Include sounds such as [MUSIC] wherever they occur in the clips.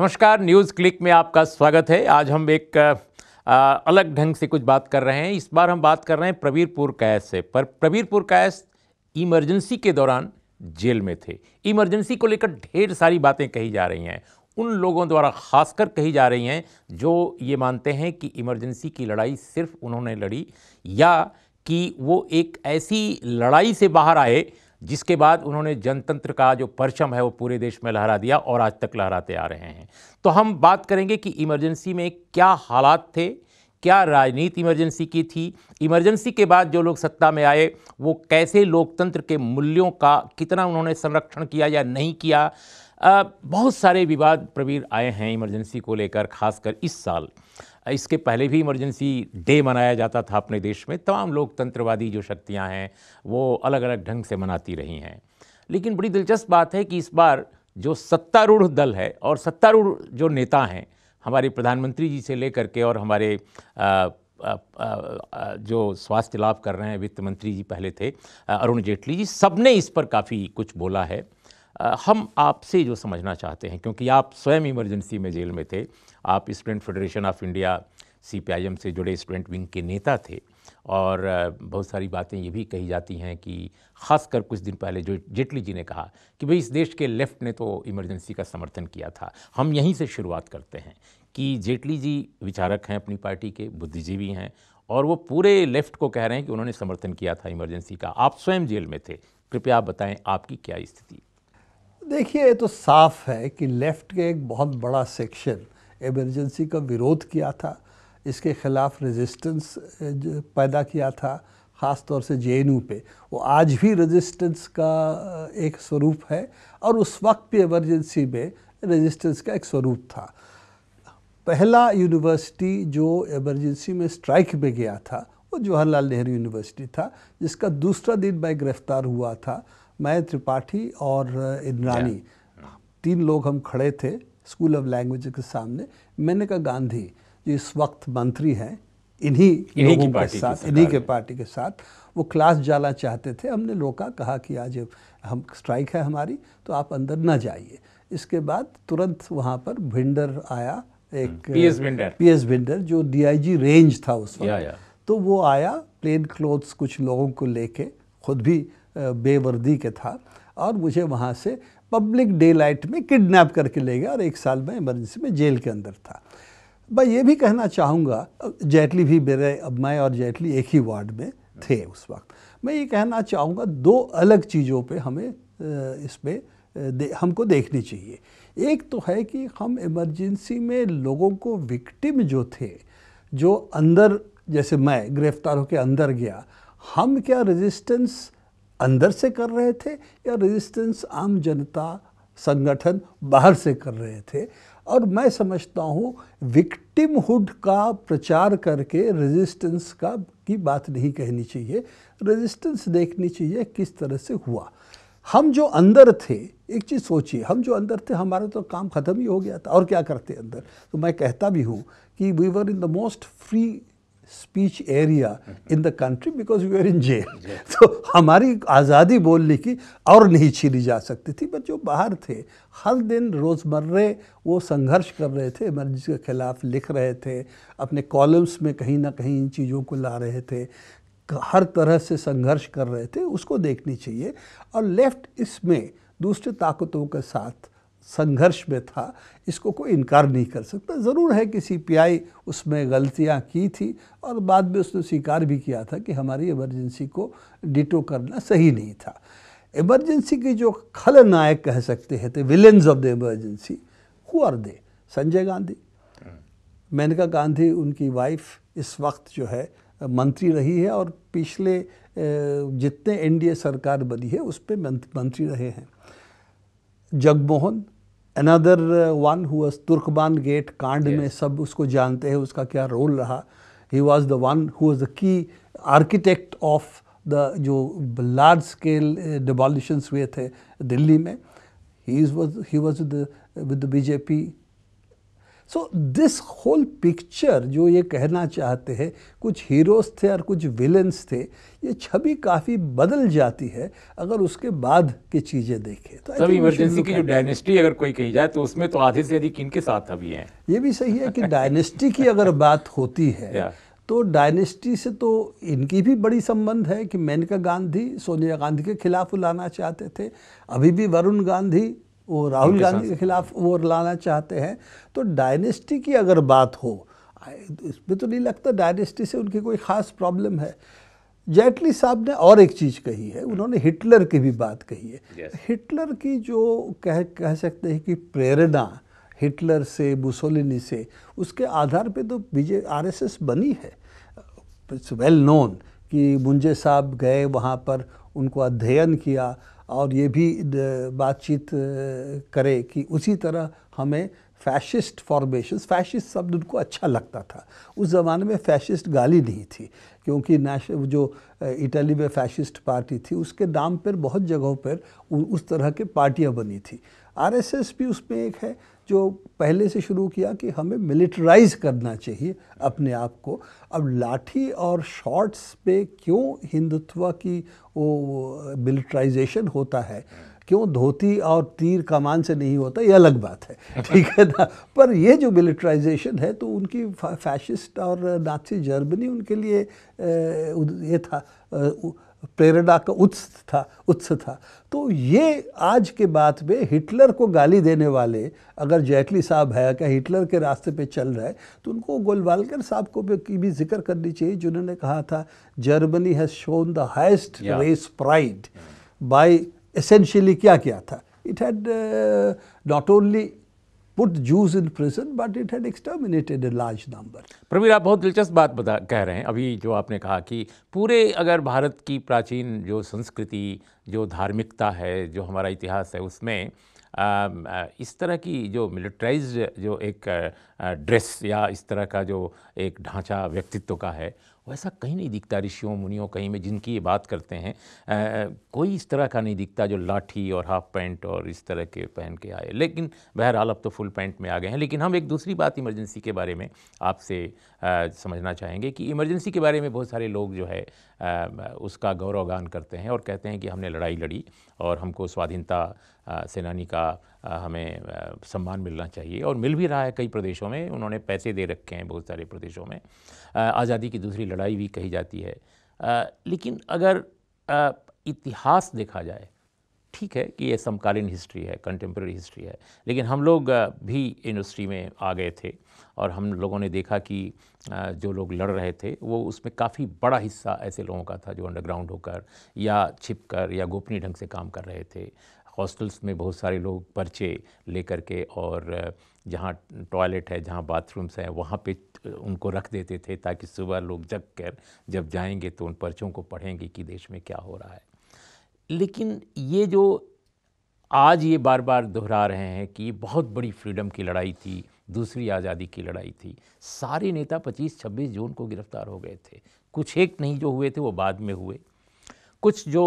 नमस्कार news click में आपका स्वागत है आज हम एक आ, अलग ढंग से कुछ बात कर रहे हैं इस बार हम बात कर रहे हैं प्रवीरपुर कैस से पर प्रवीरपुर कैस इमरजेंसी के दौरान जेल में थे इमरजेंसी को लेकर ढेर सारी बातें कही जा रही हैं उन लोगों द्वारा खासकर कही जा रही हैं जो ये मानते हैं कि इमरजेंसी की लड़ाई सिर्फ उन्होंने लड़ी या कि वो एक ऐसी लड़ाई से बाहर आए जिसके बाद उन्होंने जनतंत्र का जो परचम है वो पूरे देश में लहरा दिया और आज तक लहराते आ रहे हैं तो हम बात करेंगे कि इमरजेंसी में क्या हालात थे क्या राजनीति इमरजेंसी की थी इमरजेंसी के बाद जो लोग सत्ता में आए वो कैसे लोकतंत्र के मूल्यों का कितना उन्होंने संरक्षण किया या नहीं किया आ, बहुत सारे विवाद प्रवीर आए हैं इमरजेंसी को लेकर खासकर इस साल इसके पहले भी इमरजेंसी डे मनाया जाता था अपने देश में तमाम लोकतंत्रवादी जो शक्तियाँ हैं वो अलग अलग ढंग से मनाती रही हैं लेकिन बड़ी दिलचस्प बात है कि इस बार जो सत्तारूढ़ दल है और सत्तारूढ़ जो नेता हैं हमारे प्रधानमंत्री जी से लेकर के और हमारे आ, आ, आ, जो स्वास्थ्य लाभ कर रहे हैं वित्त मंत्री जी पहले थे अरुण जेटली जी सब ने इस पर काफ़ी कुछ बोला है हम आपसे जो समझना चाहते हैं क्योंकि आप स्वयं इमरजेंसी में जेल में थे आप स्टूडेंट फेडरेशन ऑफ इंडिया सी से जुड़े स्टूडेंट विंग के नेता थे और बहुत सारी बातें ये भी कही जाती हैं कि खासकर कुछ दिन पहले जो जेटली जी ने कहा कि भाई इस देश के लेफ्ट ने तो इमरजेंसी का समर्थन किया था हम यहीं से शुरुआत करते हैं कि जेटली जी विचारक हैं अपनी पार्टी के बुद्धिजीवी हैं और वो पूरे लेफ्ट को कह रहे हैं कि उन्होंने समर्थन किया था इमरजेंसी का आप स्वयं जेल में थे कृपया आप बताएं आपकी क्या स्थिति देखिए ये तो साफ है कि लेफ्ट के एक बहुत बड़ा सेक्शन एमरजेंसी का विरोध किया था इसके खिलाफ रेजिस्टेंस पैदा किया था ख़ास तौर से जे पे वो आज भी रेजिस्टेंस का एक स्वरूप है और उस वक्त भी एमरजेंसी में रेजिस्टेंस का एक स्वरूप था पहला यूनिवर्सिटी जो एमरजेंसी में स्ट्राइक में गया था वो जवाहरलाल नेहरू यूनिवर्सिटी था जिसका दूसरा दिन मैं गिरफ्तार हुआ था मैं त्रिपाठी और इंद्रानी तीन लोग हम खड़े थे स्कूल ऑफ लैंग्वेज के सामने मैंने कहा गांधी जो इस वक्त मंत्री हैं इन्हीं लोगों के साथ इन्हीं हाँ के पार्टी के साथ वो क्लास जाना चाहते थे हमने रोका कहा कि आज हम स्ट्राइक है हमारी तो आप अंदर ना जाइए इसके बाद तुरंत वहाँ पर भिंडर आया एक पीएस भिंडर पीएस भिंडर जो डीआईजी रेंज था उस वक्त तो वो आया प्लेन क्लोथ्स कुछ लोगों को लेके खुद भी बेवर्दी के था और मुझे वहाँ से पब्लिक डे लाइट में किडनैप करके ले गया और एक साल में इमरजेंसी में जेल के अंदर था मैं ये भी कहना चाहूँगा जेटली भी मेरे अब मैं और जेटली एक ही वार्ड में थे उस वक्त मैं ये कहना चाहूँगा दो अलग चीज़ों पे हमें इसमें दे, हमको देखनी चाहिए एक तो है कि हम इमरजेंसी में लोगों को विक्टिम जो थे जो अंदर जैसे मैं गिरफ्तार होकर अंदर गया हम क्या रेजिस्टेंस अंदर से कर रहे थे या रेजिस्टेंस आम जनता संगठन बाहर से कर रहे थे और मैं समझता हूँ विक्टिमहुड का प्रचार करके रेजिस्टेंस का की बात नहीं कहनी चाहिए रेजिस्टेंस देखनी चाहिए किस तरह से हुआ हम जो अंदर थे एक चीज़ सोचिए हम जो अंदर थे हमारा तो काम ख़त्म ही हो गया था और क्या करते अंदर तो मैं कहता भी हूँ कि we were in the most free speech area in the country because we are in jail तो हमारी आज़ादी बोलने की और नहीं छीनी जा सकती थी बट जो बाहर थे हर दिन रोज़मर्रे वो संघर्ष कर रहे थे मर्जी के ख़िलाफ़ लिख रहे थे अपने कॉलम्स में कहीं ना कहीं इन चीज़ों को ला रहे थे हर तरह से संघर्ष कर रहे थे उसको देखनी चाहिए और लेफ्ट इसमें दूसरे ताकतों के साथ संघर्ष में था इसको कोई इनकार नहीं कर सकता ज़रूर है कि सीपीआई उसमें गलतियां की थी और बाद में उसने स्वीकार भी किया था कि हमारी इमरजेंसी को डिटो करना सही नहीं था इमरजेंसी की जो खलनायक कह सकते हैं थे villains of the emergency who are they Sanjay Gandhi Maneka Gandhi उनकी वाइफ इस वक्त जो है मंत्री रही है और पिछले जितने एनडीए सरकार बनी है उस पर मंत्री रहे हैं जगमोहन अनदर वन हुआ तुर्कबान गेट कांड yes. में सब उसको जानते हैं उसका क्या रोल रहा he was the one who was the key architect of the जो लार्ज स्केल डिबॉलिशंस हुए थे दिल्ली में he was he was with BJP so this whole picture जो ये कहना चाहते हैं कुछ हीरोज थे और कुछ विलन्स थे ये छवि काफ़ी बदल जाती है अगर उसके बाद की चीज़ें देखें तो सब इमरजेंसी की जो डायनेस्टी अगर कोई कही जाए तो उसमें तो आधे से अधिक इनके साथ अभी हैं ये भी सही है कि डायनेस्टी की अगर [LAUGHS] बात होती है तो डायनेस्टी से तो इनकी भी बड़ी संबंध है कि मेनका गांधी सोनिया गांधी के खिलाफ लाना चाहते थे अभी भी वरुण गांधी वो राहुल गांधी के खिलाफ वो लाना चाहते हैं तो डायनेस्टी की अगर बात हो तो इसमें तो नहीं लगता डायनेस्टी से उनकी कोई ख़ास प्रॉब्लम है जेटली साहब ने और एक चीज़ कही है उन्होंने हिटलर की भी बात कही है yes. हिटलर की जो कह कह सकते हैं कि प्रेरणा हिटलर से मुसोलिनी से उसके आधार पे तो बीजे आर बनी है इट्स वेल नोन कि मुंजे साहब गए वहाँ पर उनको अध्ययन किया और ये भी बातचीत करे कि उसी तरह हमें फैशिस्ट फॉर्मेशन फैशिस्ट शब्द उनको अच्छा लगता था उस ज़माने में फैशिस्ट गाली नहीं थी क्योंकि नेश जो इटली में फैशिस्ट पार्टी थी उसके नाम पर बहुत जगहों पर उस तरह के पार्टियाँ बनी थी आरएसएस भी उसमें एक है जो पहले से शुरू किया कि हमें मिलिटराइज करना चाहिए अपने आप को अब लाठी और शॉर्ट्स पे क्यों हिंदुत्व की वो मिलिटराइजेशन होता है क्यों धोती और तीर कमान से नहीं होता ये अलग बात है ठीक है ना पर ये जो मिलिट्राइजेशन है तो उनकी फैशिस्ट और नाथी जर्मनी उनके लिए ये था प्रेरणा का उत्स था उत्स था तो ये आज के बात में हिटलर को गाली देने वाले अगर जैटली साहब है क्या हिटलर के रास्ते पे चल रहे तो उनको गोलवालकर साहब को भी की भी जिक्र करनी चाहिए जिन्होंने कहा था Germany has shown the highest race pride by essentially क्या किया था it had not only put Jews in prison, but it had exterminated a large number. Pravir आप बहुत दिलचस्प बात बता कह रहे हैं अभी जो आपने कहा कि पूरे अगर भारत की प्राचीन जो संस्कृति जो धार्मिकता है जो हमारा इतिहास है उसमें इस तरह की जो मिलिट्राइज जो एक ड्रेस या इस तरह का जो एक ढांचा व्यक्तित्व का है वैसा कहीं नहीं दिखता ऋषियों मुनियों कहीं में जिनकी ये बात करते हैं आ, कोई इस तरह का नहीं दिखता जो लाठी और हाफ पैंट और इस तरह के पहन के आए लेकिन बहरहाल अब तो फुल पैंट में आ गए हैं लेकिन हम एक दूसरी बात इमरजेंसी के बारे में आपसे समझना चाहेंगे कि इमरजेंसी के बारे में बहुत सारे लोग जो है आ, उसका गौरवगान करते हैं और कहते हैं कि हमने लड़ाई लड़ी और हमको स्वाधीनता सेनानी का हमें सम्मान मिलना चाहिए और मिल भी रहा है कई प्रदेशों में उन्होंने पैसे दे रखे हैं बहुत सारे प्रदेशों में आज़ादी की दूसरी लड़ाई भी कही जाती है लेकिन अगर इतिहास देखा जाए ठीक है कि ये समकालीन हिस्ट्री है कंटेम्प्रेरी हिस्ट्री है लेकिन हम लोग भी इंडस्ट्री में आ गए थे और हम लोगों ने देखा कि जो लोग लड़ रहे थे वो उसमें काफ़ी बड़ा हिस्सा ऐसे लोगों का था जो अंडरग्राउंड होकर या छिप कर या गोपनीय ढंग से काम कर रहे थे हॉस्टल्स में बहुत सारे लोग पर्चे लेकर के और जहाँ टॉयलेट है जहाँ बाथरूम्स हैं वहाँ पे उनको रख देते थे ताकि सुबह लोग जग कर जब जाएंगे तो उन पर्चों को पढ़ेंगे कि देश में क्या हो रहा है लेकिन ये जो आज ये बार बार दोहरा रहे हैं कि बहुत बड़ी फ्रीडम की लड़ाई थी दूसरी आज़ादी की लड़ाई थी सारे नेता 25-26 जून को गिरफ्तार हो गए थे कुछ एक नहीं जो हुए थे वो बाद में हुए कुछ जो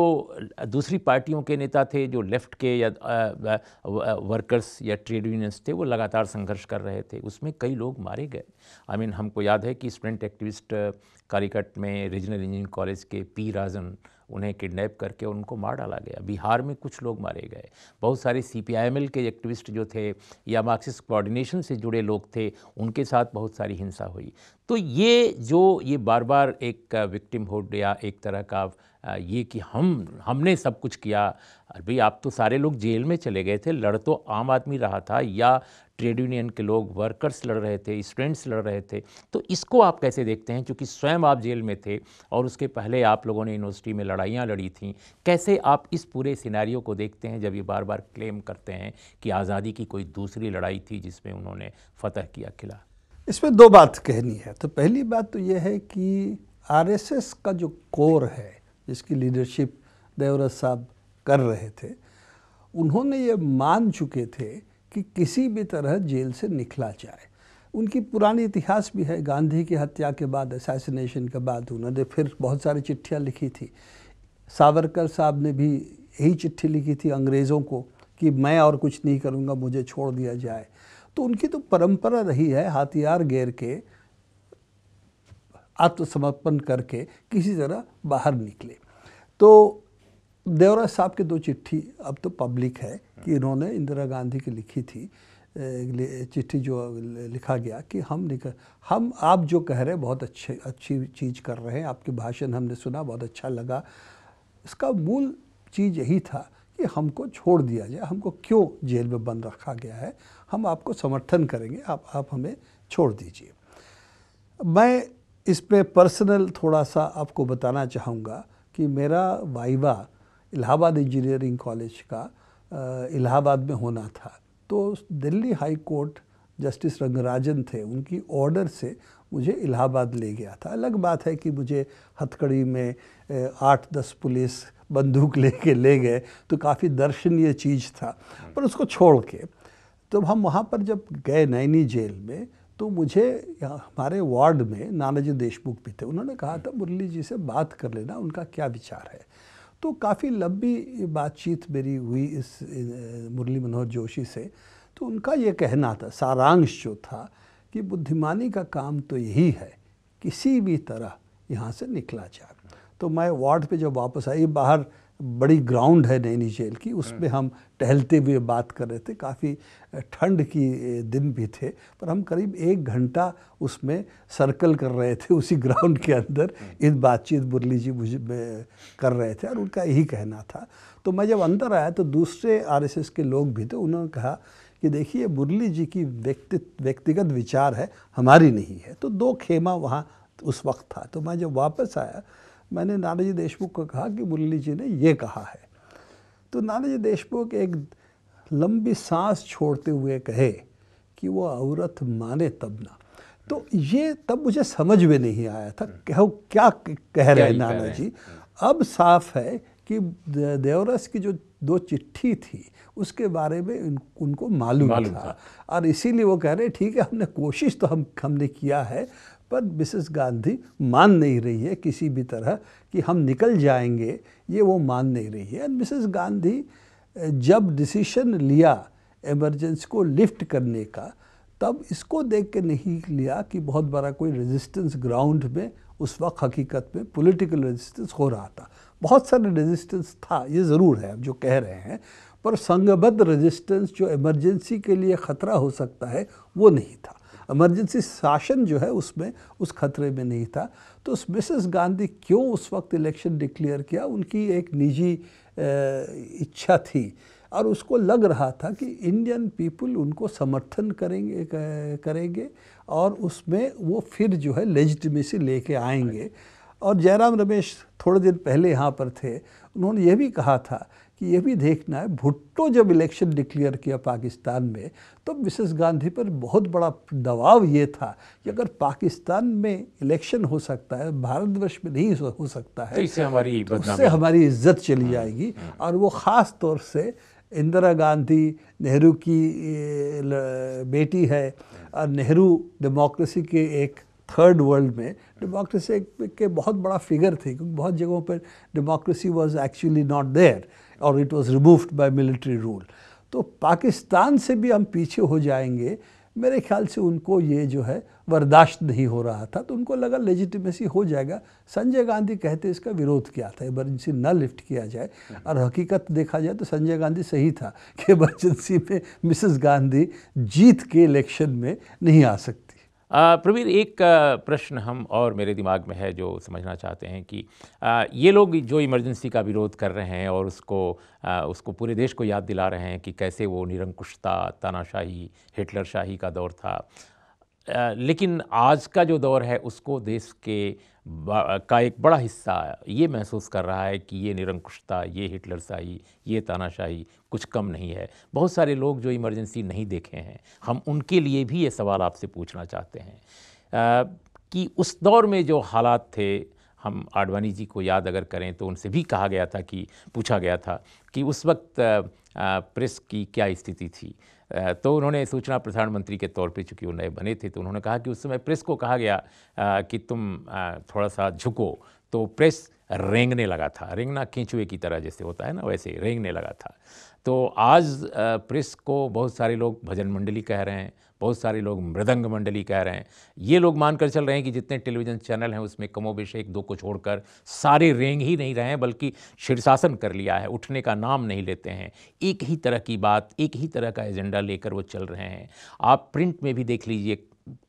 दूसरी पार्टियों के नेता थे जो लेफ्ट के या वर्कर्स या ट्रेड यूनियंस थे वो लगातार संघर्ष कर रहे थे उसमें कई लोग मारे गए आई मीन हमको याद है कि स्टूडेंट एक्टिविस्ट कालीकट में रीजनल इंजीनियरिंग कॉलेज के पी राजन उन्हें किडनैप करके उनको मार डाला गया बिहार में कुछ लोग मारे गए बहुत सारे सी के एक्टिविस्ट जो थे या मार्क्सिस्ट कोऑर्डिनेशन से जुड़े लोग थे उनके साथ बहुत सारी हिंसा हुई तो ये जो ये बार बार एक विक्टिम होड या एक तरह का ये कि हम हमने सब कुछ किया भाई आप तो सारे लोग जेल में चले गए थे लड़ तो आम आदमी रहा था या ट्रेड यूनियन के लोग वर्कर्स लड़ रहे थे स्टूडेंट्स लड़ रहे थे तो इसको आप कैसे देखते हैं क्योंकि स्वयं आप जेल में थे और उसके पहले आप लोगों ने यूनिवर्सिटी में लड़ाइयाँ लड़ी थी कैसे आप इस पूरे सिनारी को देखते हैं जब ये बार बार क्लेम करते हैं कि आज़ादी की कोई दूसरी लड़ाई थी जिसमें उन्होंने फतह किया किला इसमें दो बात कहनी है तो पहली बात तो यह है कि आरएसएस का जो कोर है जिसकी लीडरशिप देवरत साहब कर रहे थे उन्होंने ये मान चुके थे कि किसी भी तरह जेल से निकला जाए उनकी पुरानी इतिहास भी है गांधी की हत्या के बाद असासीनेशन के बाद उन्होंने फिर बहुत सारी चिट्ठियाँ लिखी थी सावरकर साहब ने भी यही चिट्ठी लिखी थी अंग्रेज़ों को कि मैं और कुछ नहीं करूँगा मुझे छोड़ दिया जाए तो उनकी तो परंपरा रही है हथियार गेर के आत्मसमर्पण करके किसी तरह बाहर निकले तो देवराज साहब की दो चिट्ठी अब तो पब्लिक है कि हाँ। इन्होंने इंदिरा गांधी की लिखी थी चिट्ठी जो लिखा गया कि हम निकल हम आप जो कह रहे हैं बहुत अच्छे अच्छी चीज़ कर रहे हैं आपके भाषण हमने सुना बहुत अच्छा लगा इसका मूल चीज़ यही था कि हमको छोड़ दिया जाए हमको क्यों जेल में बंद रखा गया है हम आपको समर्थन करेंगे आप आप हमें छोड़ दीजिए मैं इस पर पर्सनल थोड़ा सा आपको बताना चाहूँगा कि मेरा वाइवा इलाहाबाद इंजीनियरिंग कॉलेज का इलाहाबाद में होना था तो Delhi high court justice Rangarajan थे उनकी ऑर्डर से मुझे इलाहाबाद ले गया था अलग बात है कि मुझे हथकड़ी में आठ दस पुलिस बंदूक [LAUGHS] लेके ले गए तो काफ़ी दर्शनीय चीज़ था पर उसको छोड़ के तब हम वहाँ पर जब गए नैनी जेल में तो मुझे हमारे वार्ड में नानाजी देशमुख भी थे उन्होंने कहा था मुरली जी से बात कर लेना उनका क्या विचार है तो काफ़ी लंबी बातचीत मेरी हुई इस मुरली मनोहर जोशी से तो उनका ये कहना था सारांश जो था कि बुद्धिमानी का काम तो यही है किसी भी तरह यहाँ से निकला जाए तो मैं वार्ड पे जब वापस आई बाहर बड़ी ग्राउंड है नैनी जेल की उसमें हाँ। हम टहलते हुए बात कर रहे थे काफ़ी ठंड की दिन भी थे पर हम करीब एक घंटा उसमें सर्कल कर रहे थे उसी ग्राउंड के अंदर हाँ। इस बातचीत बुरली जी मुझे कर रहे थे और उनका यही कहना था तो मैं जब अंदर आया तो दूसरे आरएसएस के लोग भी थे उन्होंने कहा कि देखिए मुरली जी की व्यक्ति व्यक्तिगत विचार है हमारी नहीं है तो दो खेमा वहाँ उस वक्त था तो मैं जब वापस आया मैंने नानाजी देशमुख को कहा कि मुरली जी ने ये कहा है तो नानाजी देशमुख एक लंबी सांस छोड़ते हुए कहे कि वो औरत माने तब ना तो ये तब मुझे समझ में नहीं आया था हम्म। कहो क्या कह रहे हैं नाना जी हम्म। अब साफ है कि देवरस की जो दो चिट्ठी थी उसके बारे में उन, उनको मालूम, मालूम था।, था और इसीलिए वो कह रहे ठीक है हमने कोशिश तो हम हमने किया है पर मिसेस गांधी मान नहीं रही है किसी भी तरह कि हम निकल जाएंगे ये वो मान नहीं रही है एंड मिसेस गांधी जब डिसीशन लिया एमरजेंसी को लिफ्ट करने का तब इसको देख के नहीं लिया कि बहुत बड़ा कोई रेजिस्टेंस ग्राउंड में उस वक्त हकीकत में पॉलिटिकल रेजिस्टेंस हो रहा था बहुत सारे रेजिस्टेंस था ये ज़रूर है जो कह रहे हैं पर संगबद्ध रेजिस्टेंस जो इमरजेंसी के लिए ख़तरा हो सकता है वो नहीं था इमरजेंसी शासन जो है उसमें उस खतरे में नहीं था तो उस मिसेस गांधी क्यों उस वक्त इलेक्शन डिक्लेयर किया उनकी एक निजी इच्छा थी और उसको लग रहा था कि इंडियन पीपल उनको समर्थन करेंगे करेंगे और उसमें वो फिर जो है लेजिटमेसी लेके आएंगे और जयराम रमेश थोड़े दिन पहले यहाँ पर थे उन्होंने ये भी कहा था कि ये भी देखना है भुट्टो जब इलेक्शन डिक्लेयर किया पाकिस्तान में तो मिसेस गांधी पर बहुत बड़ा दबाव ये था कि अगर पाकिस्तान में इलेक्शन हो सकता है भारतवर्ष में नहीं हो सकता है तो इससे हमारी तो उससे हमारी इज्जत चली हाँ, जाएगी हाँ। और वो ख़ास तौर से इंदिरा गांधी नेहरू की बेटी है और नेहरू डेमोक्रेसी के एक थर्ड वर्ल्ड में डेमोक्रेसी के बहुत बड़ा फिगर थे क्योंकि बहुत जगहों पर democracy was actually not there और it was removed by military rule तो पाकिस्तान से भी हम पीछे हो जाएंगे मेरे ख्याल से उनको ये जो है बर्दाश्त नहीं हो रहा था तो उनको लगा लेजिटिमेसी हो जाएगा संजय गांधी कहते इसका विरोध किया था इमरजेंसी न लिफ्ट किया जाए और हकीकत देखा जाए तो संजय गांधी सही था कि इमरजेंसी में मिसेस गांधी जीत के इलेक्शन में नहीं आ सकती प्रवीर एक प्रश्न हम और मेरे दिमाग में है जो समझना चाहते हैं कि ये लोग जो इमरजेंसी का विरोध कर रहे हैं और उसको उसको पूरे देश को याद दिला रहे हैं कि कैसे वो निरंकुशता तानाशाही हिटलर शाही का दौर था लेकिन आज का जो दौर है उसको देश के का एक बड़ा हिस्सा ये महसूस कर रहा है कि ये निरंकुशता ये हिटलर शाही ये तानाशाही कुछ कम नहीं है बहुत सारे लोग जो इमरजेंसी नहीं देखे हैं हम उनके लिए भी ये सवाल आपसे पूछना चाहते हैं कि उस दौर में जो हालात थे हम आडवाणी जी को याद अगर करें तो उनसे भी कहा गया था कि पूछा गया था कि उस वक्त प्रेस की क्या स्थिति थी तो उन्होंने सूचना प्रसारण मंत्री के तौर पे चूँकि वो नए बने थे तो उन्होंने कहा कि उस समय प्रेस को कहा गया कि तुम थोड़ा सा झुको तो प्रेस रेंगने लगा था रेंगना केंचुए की तरह जैसे होता है ना वैसे रेंगने लगा था तो आज प्रेस को बहुत सारे लोग भजन मंडली कह रहे हैं बहुत सारे लोग मृदंग मंडली कह रहे हैं ये लोग मानकर चल रहे हैं कि जितने टेलीविज़न चैनल हैं उसमें कमोबेश एक दो को छोड़कर सारे रेंग ही नहीं रहे हैं बल्कि शीर्षासन कर लिया है उठने का नाम नहीं लेते हैं एक ही तरह की बात एक ही तरह का एजेंडा लेकर वो चल रहे हैं आप प्रिंट में भी देख लीजिए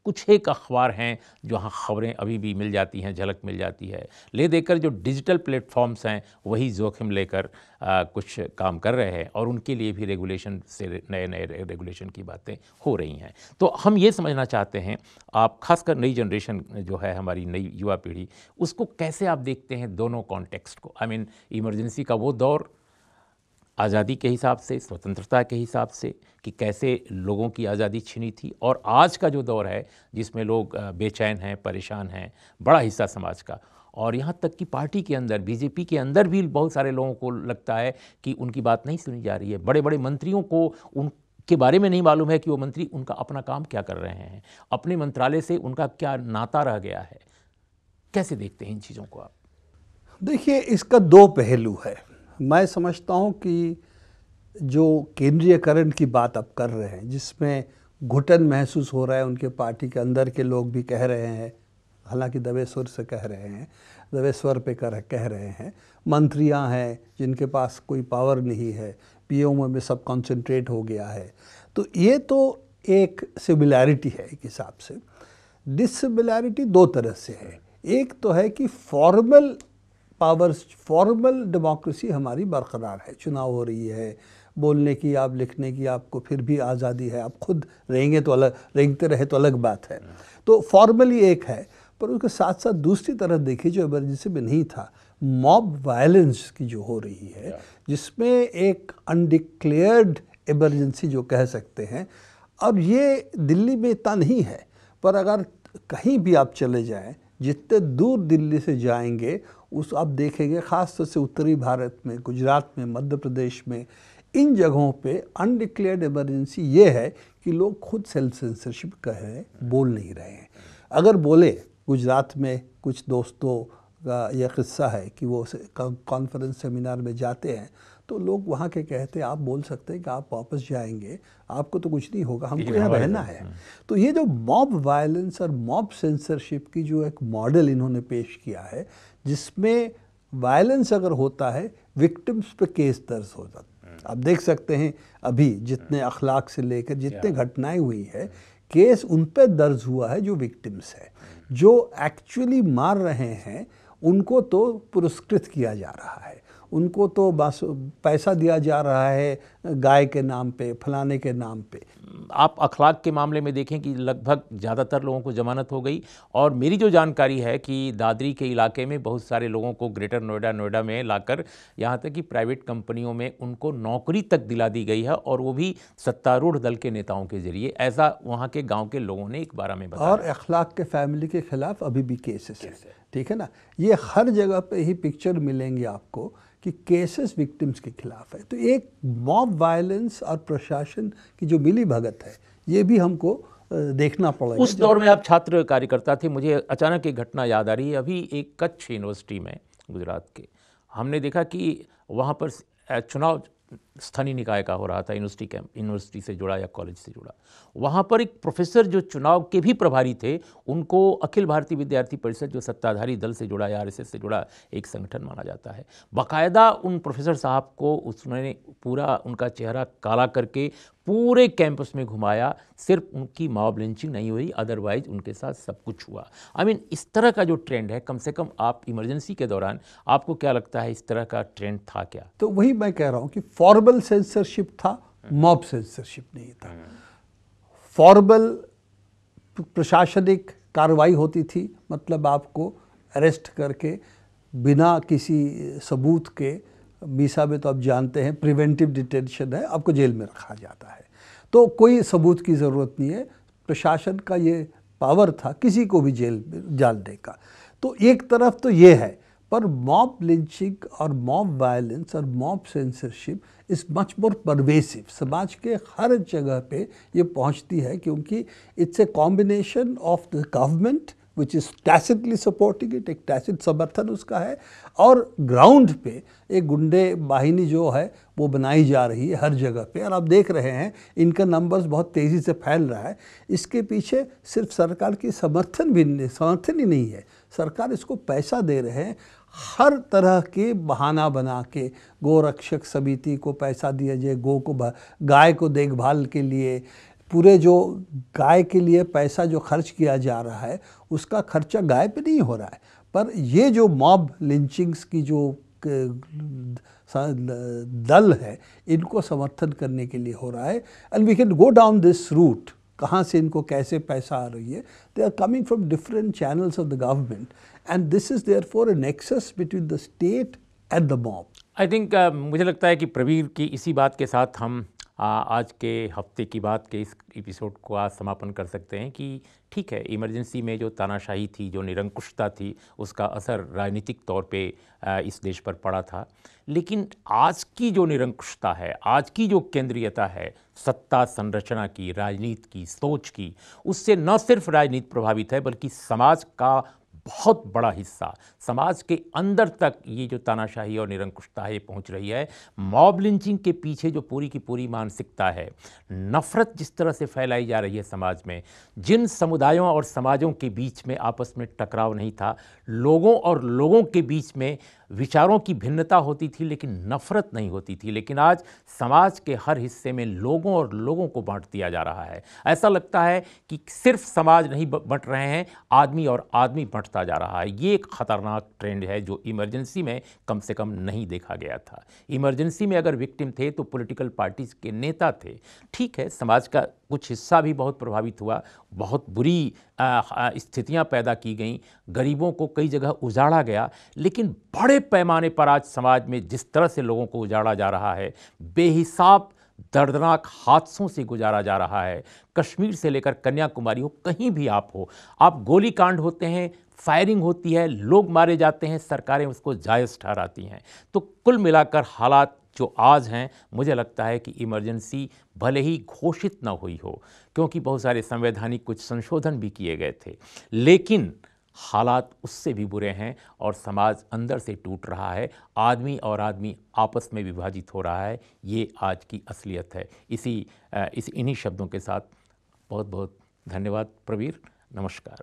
कुछ एक अखबार हैं जहाँ ख़बरें अभी भी मिल जाती हैं झलक मिल जाती है ले देकर जो डिजिटल प्लेटफॉर्म्स हैं वही जोखिम लेकर कुछ काम कर रहे हैं और उनके लिए भी रेगुलेशन से नए नए रेगुलेशन की बातें हो रही हैं तो हम ये समझना चाहते हैं आप खासकर नई जनरेशन जो है हमारी नई युवा पीढ़ी उसको कैसे आप देखते हैं दोनों कॉन्टेक्स्ट को आई मीन इमरजेंसी का वो दौर आज़ादी के हिसाब से स्वतंत्रता के हिसाब से कि कैसे लोगों की आज़ादी छीनी थी और आज का जो दौर है जिसमें लोग बेचैन हैं परेशान हैं बड़ा हिस्सा समाज का और यहाँ तक कि पार्टी के अंदर बीजेपी के अंदर भी बहुत सारे लोगों को लगता है कि उनकी बात नहीं सुनी जा रही है बड़े बड़े मंत्रियों को उन के बारे में नहीं मालूम है कि वो मंत्री उनका अपना काम क्या कर रहे हैं अपने मंत्रालय से उनका क्या नाता रह गया है कैसे देखते हैं इन चीज़ों को आप देखिए इसका दो पहलू है मैं समझता हूँ कि जो केंद्रीयकरण की बात आप कर रहे हैं जिसमें घुटन महसूस हो रहा है उनके पार्टी के अंदर के लोग भी कह रहे हैं हालांकि दबे स्वर से कह रहे हैं दबे स्वर पे कर कह रहे हैं मंत्रियां हैं जिनके पास कोई पावर नहीं है पीएमओ में सब कॉन्सेंट्रेट हो गया है तो ये तो एक सिमिलैरिटी है एक हिसाब से डिसिमिलैरिटी दो तरह से है एक तो है कि फॉर्मल पावर्स फॉर्मल डेमोक्रेसी हमारी बरकरार है चुनाव हो रही है बोलने की आप लिखने की आपको फिर भी आज़ादी है आप खुद रहेंगे तो अलग रेंगते रहे तो अलग बात है तो फॉर्मली एक है पर उसके साथ साथ दूसरी तरफ देखिए जो इमरजेंसी में नहीं था मॉब वायलेंस की जो हो रही है जिसमें एक अनडिक्लेयर्ड इमरजेंसी जो कह सकते हैं और ये दिल्ली में इतना नहीं है पर अगर कहीं भी आप चले जाएं जितने दूर दिल्ली से जाएंगे उस आप देखेंगे ख़ासतौर से उत्तरी भारत में गुजरात में मध्य प्रदेश में इन जगहों पे अनडिक्लेयर्ड इमरजेंसी ये है कि लोग खुद सेल्फ सेंसरशिप का है बोल नहीं रहे हैं अगर बोले गुजरात में कुछ दोस्तों का यह किस्सा है कि वो कॉन्फ्रेंस सेमिनार में जाते हैं तो लोग वहाँ के कहते हैं आप बोल सकते हैं कि आप वापस जाएंगे आपको तो कुछ नहीं होगा हमको यहाँ रहना है हाँ। तो ये जो मॉब वायलेंस और मॉब सेंसरशिप की जो एक मॉडल इन्होंने पेश किया है जिसमें वायलेंस अगर होता है विक्टिम्स पे केस दर्ज हो जाता है हम्म। आप देख सकते हैं अभी जितने हम्म। अखलाक से लेकर जितने घटनाएं हुई है केस हम्म। उन पर दर्ज हुआ है जो विक्टिम्स है जो एक्चुअली मार रहे हैं उनको तो पुरस्कृत किया जा रहा है उनको तो पैसा दिया जा रहा है गाय के नाम पे फलाने के नाम पे आप अखलाक के मामले में देखें कि लगभग ज़्यादातर लोगों को ज़मानत हो गई और मेरी जो जानकारी है कि दादरी के इलाके में बहुत सारे लोगों को ग्रेटर नोएडा नोएडा में लाकर यहाँ तक कि प्राइवेट कंपनियों में उनको नौकरी तक दिला दी गई है और वो भी सत्तारूढ़ दल के नेताओं के जरिए ऐसा वहाँ के गाँव के लोगों ने एक बारह में बताया और अखलाक के फैमिली के खिलाफ अभी भी केसेस हैं ठीक है ना ये हर जगह पर ही पिक्चर मिलेंगे आपको कि केसेस विक्टिम्स के खिलाफ है तो एक मॉब वायलेंस और प्रशासन की जो मिली भगत है ये भी हमको देखना पड़ेगा उस दौर में आप छात्र कार्यकर्ता थे मुझे अचानक एक घटना याद आ रही है अभी एक कच्छ यूनिवर्सिटी में गुजरात के हमने देखा कि वहाँ पर चुनाव स्थानीय निकाय का हो रहा था यूनिवर्सिटी कैंप यूनिवर्सिटी से जुड़ा या कॉलेज से जुड़ा वहाँ पर एक प्रोफेसर जो चुनाव के भी प्रभारी थे उनको अखिल भारतीय विद्यार्थी परिषद जो सत्ताधारी दल से जुड़ा या आर से जुड़ा एक संगठन माना जाता है बाकायदा उन प्रोफेसर साहब को उसने पूरा उनका चेहरा काला करके पूरे कैंपस में घुमाया सिर्फ उनकी मॉब लिंचिंग नहीं हुई अदरवाइज उनके साथ सब कुछ हुआ आई I मीन mean, इस तरह का जो ट्रेंड है कम से कम आप इमरजेंसी के दौरान आपको क्या लगता है इस तरह का ट्रेंड था क्या तो वही मैं कह रहा हूँ कि फॉर्मल सेंसरशिप था मॉब हम्म। सेंसरशिप नहीं था फॉर्मल प्रशासनिक कार्रवाई होती थी मतलब आपको अरेस्ट करके बिना किसी सबूत के मीसा में तो आप जानते हैं प्रिवेंटिव डिटेंशन है आपको जेल में रखा जाता है तो कोई सबूत की ज़रूरत नहीं है प्रशासन का ये पावर था किसी को भी जेल में डालने का तो एक तरफ तो ये है पर मॉब लिंचिंग और मॉब वायलेंस और mob censorship is much more pervasive समाज के हर जगह पे ये पहुंचती है क्योंकि it's a combination of the government which is tacitly supporting it एक टैसिट समर्थन उसका है और ग्राउंड पे एक गुंडे वाहिनी जो है वो बनाई जा रही है हर जगह पे और आप देख रहे हैं इनका नंबर्स बहुत तेज़ी से फैल रहा है इसके पीछे सिर्फ सरकार की समर्थन भी समर्थन ही नहीं है सरकार इसको पैसा दे रहे हैं हर तरह के बहाना बना के गोरक्षक समिति को पैसा दिया जाए गो को गाय को देखभाल के लिए पूरे जो गाय के लिए पैसा जो खर्च किया जा रहा है उसका खर्चा गाय पे नहीं हो रहा है पर ये जो मॉब लिंचिंग्स की जो दल है इनको समर्थन करने के लिए हो रहा है and we can go down this route कहाँ से इनको कैसे पैसा आ रही है they are coming from different channels of the government and this is there for a nexus between the state and the mob I think मुझे लगता है कि प्रवीर की इसी बात के साथ हम आज के हफ्ते की बात के इस एपिसोड को आज समापन कर सकते हैं कि ठीक है इमरजेंसी में जो तानाशाही थी जो निरंकुशता थी उसका असर राजनीतिक तौर पे इस देश पर पड़ा था लेकिन आज की जो निरंकुशता है आज की जो केंद्रीयता है सत्ता संरचना की राजनीति की सोच की उससे न सिर्फ राजनीति प्रभावित है बल्कि समाज का बहुत बड़ा हिस्सा समाज के अंदर तक ये जो तानाशाही और निरंकुशता है ये पहुँच रही है मॉब लिंचिंग के पीछे जो पूरी की पूरी मानसिकता है नफ़रत जिस तरह से फैलाई जा रही है समाज में जिन समुदायों और समाजों के बीच में आपस में टकराव नहीं था लोगों और लोगों के बीच में विचारों की भिन्नता होती थी लेकिन नफरत नहीं होती थी लेकिन आज समाज के हर हिस्से में लोगों और लोगों को बांट दिया जा रहा है ऐसा लगता है कि सिर्फ समाज नहीं बंट रहे हैं आदमी और आदमी बंटता जा रहा है ये एक ख़तरनाक ट्रेंड है जो इमरजेंसी में कम से कम नहीं देखा गया था इमरजेंसी में अगर विक्टिम थे तो पोलिटिकल पार्टीज के नेता थे ठीक है समाज का कुछ हिस्सा भी बहुत प्रभावित हुआ बहुत बुरी स्थितियाँ पैदा की गई गरीबों को कई जगह उजाड़ा गया लेकिन बड़े पैमाने पर आज समाज में जिस तरह से लोगों को उजाड़ा जा रहा है बेहिसाब दर्दनाक हादसों से गुजारा जा रहा है कश्मीर से लेकर कन्याकुमारी हो कहीं भी आप हो आप गोली कांड होते हैं फायरिंग होती है लोग मारे जाते हैं सरकारें उसको जायज़ ठहराती हैं तो कुल मिलाकर हालात जो आज हैं मुझे लगता है कि इमरजेंसी भले ही घोषित ना हुई हो क्योंकि बहुत सारे संवैधानिक कुछ संशोधन भी किए गए थे लेकिन हालात उससे भी बुरे हैं और समाज अंदर से टूट रहा है आदमी और आदमी आपस में विभाजित हो रहा है ये आज की असलियत है इसी इस इन्हीं शब्दों के साथ बहुत बहुत धन्यवाद प्रवीर नमस्कार